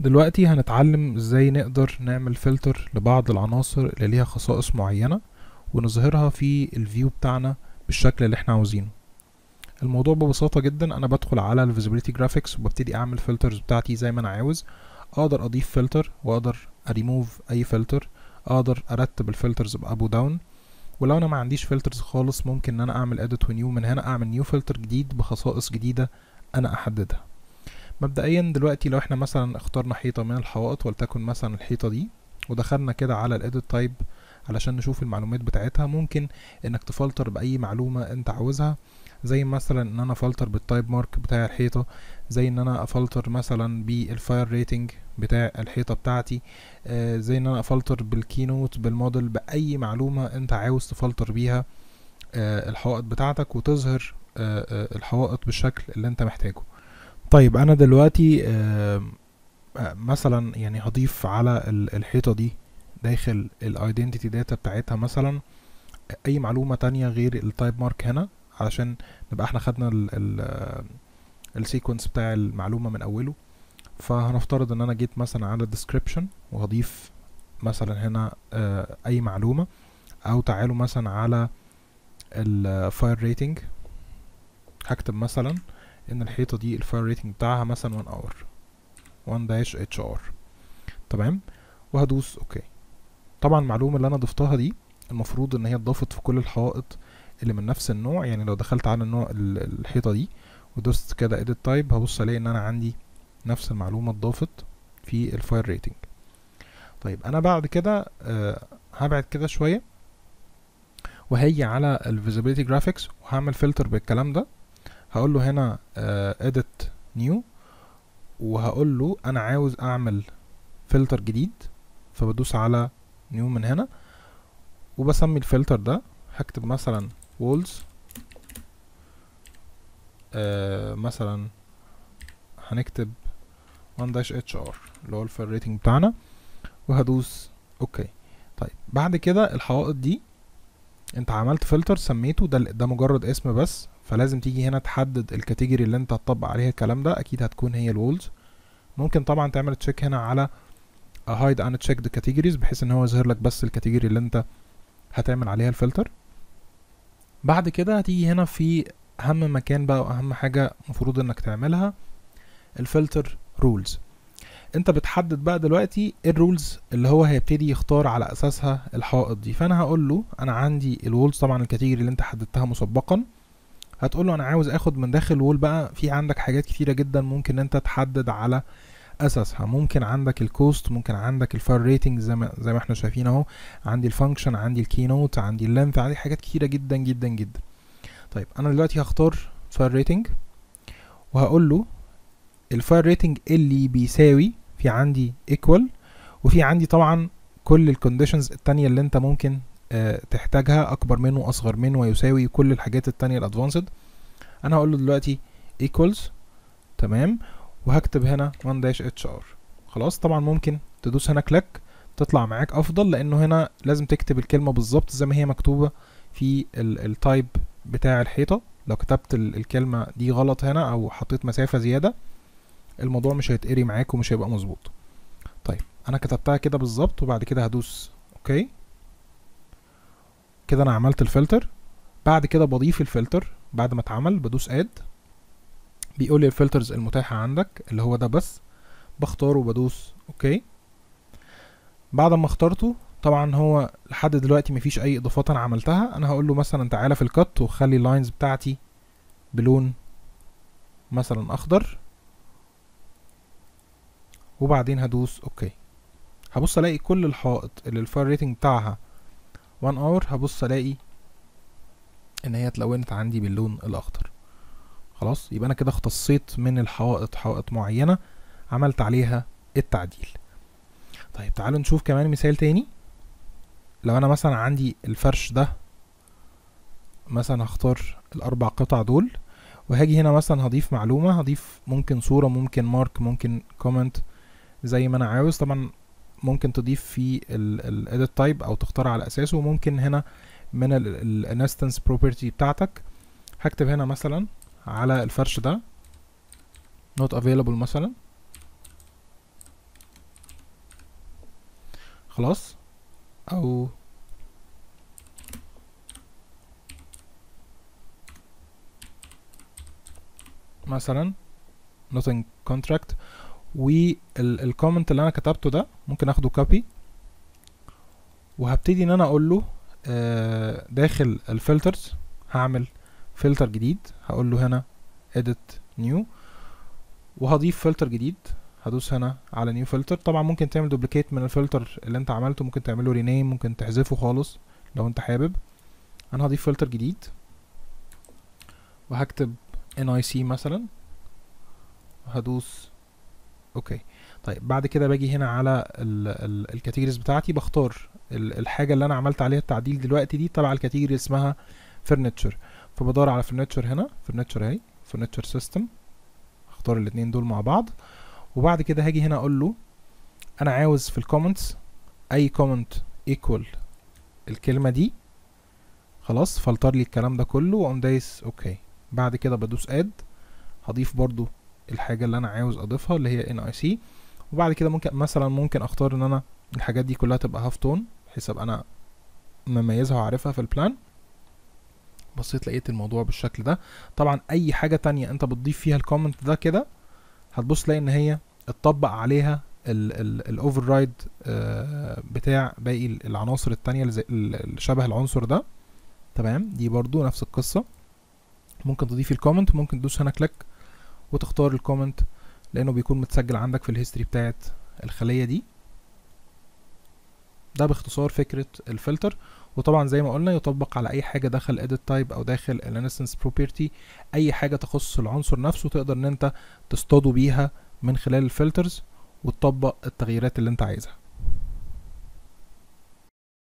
دلوقتي هنتعلم ازاي نقدر نعمل فلتر لبعض العناصر اللي ليها خصائص معينة ونظهرها في الفيو بتاعنا بالشكل اللي احنا عاوزينه الموضوع ببساطة جدا انا بدخل على الفيزيبيليتي جرافيكس وببتدي اعمل فلترز بتاعتي زي ما انا عاوز اقدر اضيف فلتر واقدر اريموف اي فلتر اقدر ارتب الفلترز باب وداون ولو انا ما عنديش فلترز خالص ممكن ان انا اعمل اديت ونيو من هنا اعمل نيو فلتر جديد بخصائص جديدة انا احددها مبدئيا دلوقتي لو احنا مثلا اخترنا حيطة من الحوائط ولتكن مثلا الحيطة دي ودخلنا كده على الاديت تايب علشان نشوف المعلومات بتاعتها ممكن انك تفلتر باي معلومة انت عاوزها زي مثلا ان انا افلتر بالتايب مارك بتاع الحيطه زي ان انا افلتر مثلا بالفاير ريتنج بتاع الحيطه بتاعتي آه زي ان انا افلتر بالكينوت بالموديل باي معلومه انت عاوز تفلتر بيها آه الحوائط بتاعتك وتظهر آه, آه، الحوائط بالشكل اللي انت محتاجه طيب انا دلوقتي آه، مثلا يعني هضيف على الحيطه دي داخل الايدنتيتي داتا بتاعتها مثلا اي معلومه تانية غير التايب مارك هنا علشان نبقى احنا خدنا السيكونس بتاع المعلومه من اوله فهنفترض ان انا جيت مثلا على الديسكريبشن وهضيف مثلا هنا آه، اي معلومه او تعالوا مثلا على الفاير ريتنج هكتب مثلا ان الحيطه دي الفاير ريتنج بتاعها مثلا 1 اور 1 داش اتش ار تمام وهدوس اوكي طبعا المعلومه اللي انا ضفتها دي المفروض ان هي اتضافت في كل الحوائط اللي من نفس النوع يعني لو دخلت على النوع الحيطه دي ودوست كده edit type هبص الاقي ان انا عندي نفس المعلومه اتضافت في الفاير ريتنج طيب انا بعد كده آه، هبعد كده شويه وهي على الفيزيبيليتي جرافيكس وهعمل فلتر بالكلام ده هقول له هنا آه، edit new وهقول له انا عاوز اعمل فلتر جديد فبدوس على new من هنا وبسمي الفلتر ده هكتب مثلا walls آه مثلا هنكتب 1-hr اللي هو الفير ريتنج بتاعنا وهدوس اوكي طيب بعد كده الحوائط دي انت عملت فلتر سميته ده ده مجرد اسم بس فلازم تيجي هنا تحدد الكاتيجوري اللي انت هتطبق عليها الكلام ده اكيد هتكون هي الولز ممكن طبعا تعمل تشيك هنا على هايد ان تشيكد كاتيجوريز بحيث ان هو يظهر لك بس الكاتيجوري اللي انت هتعمل عليها الفلتر بعد كده هتيجي هنا في اهم مكان بقى واهم حاجه المفروض انك تعملها الفلتر رولز انت بتحدد بقى دلوقتي ايه الرولز اللي هو هيبتدي يختار على اساسها الحائط دي فانا هقول له انا عندي الولز طبعا الكاتيجوري اللي انت حددتها مسبقا هتقول له انا عاوز اخد من داخل وول بقى في عندك حاجات كتيره جدا ممكن انت تحدد على اساسها ممكن عندك الكوست ممكن عندك الفار ريتنج زي ما زي ما احنا شايفين اهو عندي الفانكشن عندي الكي نوت عندي اللينث عندي حاجات كتيره جدا جدا جدا طيب انا دلوقتي هختار فار ريتنج وهقول له الفار ريتنج اللي بيساوي في عندي ايكوال وفي عندي طبعا كل الكونديشنز التانية اللي انت ممكن آه، تحتاجها اكبر منه واصغر منه ويساوي كل الحاجات التانية الادفانسد انا هقول له دلوقتي equals تمام وهكتب هنا 1-hr خلاص طبعا ممكن تدوس هنا كليك تطلع معاك افضل لانه هنا لازم تكتب الكلمه بالظبط زي ما هي مكتوبه في التايب بتاع الحيطه لو كتبت الكلمه دي غلط هنا او حطيت مسافه زياده الموضوع مش هيتقري معاك ومش هيبقى مظبوط طيب انا كتبتها كده بالظبط وبعد كده هدوس اوكي كده انا عملت الفلتر بعد كده بضيف الفلتر بعد ما اتعمل بدوس اد بيقول لي الفلترز المتاحة عندك اللي هو ده بس بختاره وبدوس اوكي بعد ما اخترته طبعا هو لحد دلوقتي مفيش اي اضافات انا عملتها انا هقول له مثلا تعالى في الكت وخلي اللاينز بتاعتي بلون مثلا اخضر وبعدين هدوس اوكي هبص الاقي كل الحائط اللي الفاير ريتنج بتاعها وان اور هبص الاقي ان هي اتلونت عندي باللون الاخضر خلاص يبقى انا كده اختصيت من الحوائط حوائط معينه عملت عليها التعديل طيب تعالوا نشوف كمان مثال تاني لو انا مثلا عندي الفرش ده مثلا هختار الاربع قطع دول وهاجي هنا مثلا هضيف معلومه هضيف ممكن صوره ممكن مارك ممكن كومنت زي ما انا عاوز طبعا ممكن تضيف فيه edit تايب او تختار على اساسه ممكن هنا من الانستنس بروبرتي بتاعتك هكتب هنا مثلا على الفرش ده not available مثلا خلاص او مثلا nothing contract والكومنت اللي انا كتبته ده ممكن اخده كوبي وهبتدي ان انا اقول له آه، داخل الفلترز هعمل فلتر جديد هقول له هنا edit new وهضيف فلتر جديد هدوس هنا على نيو فلتر طبعا ممكن تعمل دوبليكيت من الفلتر اللي انت عملته ممكن تعمله رينيم ممكن تحذفه خالص لو انت حابب انا هضيف فلتر جديد وهكتب NIC مثلا هدوس اوكي طيب بعد كده باجي هنا على الكاتيجوريز بتاعتي بختار الحاجه اللي انا عملت عليها التعديل دلوقتي دي تبع الكاتيجوري اسمها فرنتشر فبدور على فرنتشر هنا فرنتشر اهي فرنتشر سيستم اختار الاثنين دول مع بعض وبعد كده هاجي هنا اقول له انا عاوز في الكومنتس اي كومنت ايكوال الكلمه دي خلاص فلتر لي الكلام ده كله واقوم دايس اوكي بعد كده بدوس اد هضيف برضو الحاجه اللي انا عاوز اضيفها اللي هي ان اي سي وبعد كده ممكن مثلا ممكن اختار ان انا الحاجات دي كلها تبقى هاف تون بحيث ابقى انا مميزها وعارفها في البلان بصيت لقيت الموضوع بالشكل ده طبعا اي حاجه تانية انت بتضيف فيها الكومنت ده كده هتبص تلاقي ان هي اتطبق عليها الاوفر رايد آه، بتاع باقي العناصر التانية اللي شبه العنصر ده تمام دي برضو نفس القصه ممكن تضيف الكومنت ممكن تدوس هنا كليك وتختار الكومنت لانه بيكون متسجل عندك في الهيستوري بتاعت الخلية دي ده باختصار فكرة الفلتر وطبعا زي ما قلنا يطبق على اي حاجة داخل edit type او داخل innocence property اي حاجة تخص العنصر نفسه تقدر ان انت تصطاده بيها من خلال الفلترز وتطبق التغييرات اللي انت عايزها